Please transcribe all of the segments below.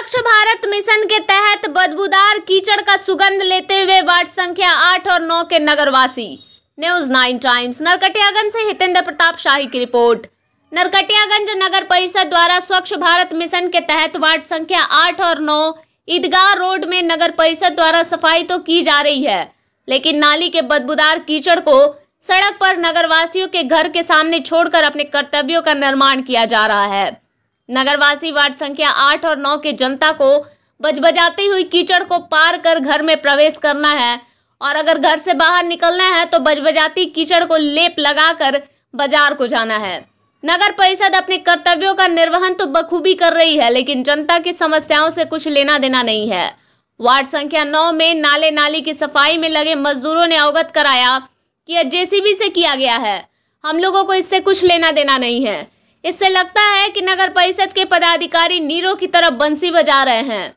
स्वच्छ भारत मिशन के तहत बदबूदार कीचड़ का सुगंध लेते हुए वार्ड संख्या आठ और नौ के नगरवासी न्यूज नाइन टाइम्स नरकटियागंज से हितेंद्र प्रताप शाही की रिपोर्ट नरकटियागंज नगर परिषद द्वारा स्वच्छ भारत मिशन के तहत वार्ड संख्या आठ और नौ ईदगाह रोड में नगर परिषद द्वारा सफाई तो की जा रही है लेकिन नाली के बदबूदार कीचड़ को सड़क पर नगरवासियों के घर के सामने छोड़कर अपने कर्तव्यों का निर्माण किया जा रहा है नगरवासी वार्ड संख्या आठ और नौ के जनता को बजबजाती हुई कीचड़ को पार कर घर में प्रवेश करना है और अगर घर से बाहर निकलना है तो बजबजाती कीचड़ को लेप लगाकर बाजार को जाना है नगर परिषद अपने कर्तव्यों का निर्वहन तो बखूबी कर रही है लेकिन जनता की समस्याओं से कुछ लेना देना नहीं है वार्ड संख्या नौ में नाले नाली की सफाई में लगे मजदूरों ने अवगत कराया कि यह जेसीबी से किया गया है हम लोगों को इससे कुछ लेना देना नहीं है इससे लगता है कि नगर परिषद के पदाधिकारी नीरो की तरफ बंसी बजा रहे हैं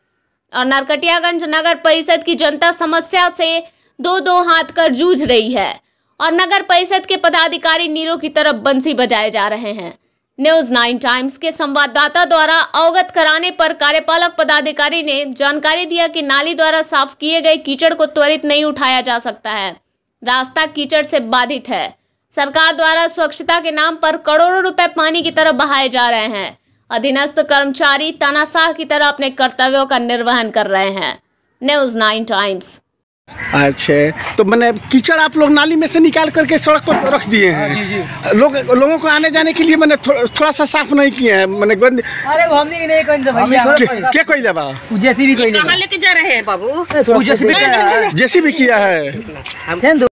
और नरकटियागंज नगर परिषद की जनता समस्या से दो दो हाथ कर जूझ रही है और नगर परिषद के पदाधिकारी नीरो की तरफ बंसी बजाए जा रहे हैं न्यूज नाइन टाइम्स के संवाददाता द्वारा अवगत कराने पर कार्यपालक पदाधिकारी ने जानकारी दिया कि नाली द्वारा साफ किए गए कीचड़ को त्वरित नहीं उठाया जा सकता है रास्ता कीचड़ से बाधित है सरकार द्वारा स्वच्छता के नाम पर करोड़ों रुपए पानी की तरह बहाए जा रहे हैं अधीनस्थ कर्मचारी तनासाह की तरह अपने कर्तव्यों का निर्वहन कर रहे हैं न्यूज नाइन टाइम्स अच्छा तो मैंने कीचड़ आप लोग नाली में से निकाल करके सड़क पर रख दिए हैं हाँ, लोग लोगों को आने जाने के लिए मैंने थो, थोड़ा सा साफ नहीं किया है मैंने गंद अरे वो हमने नहीं कहीं भैया क्या कोई लेवा जैसी भी कोई लेके जा रहे हैं बाबू जैसी भी किया है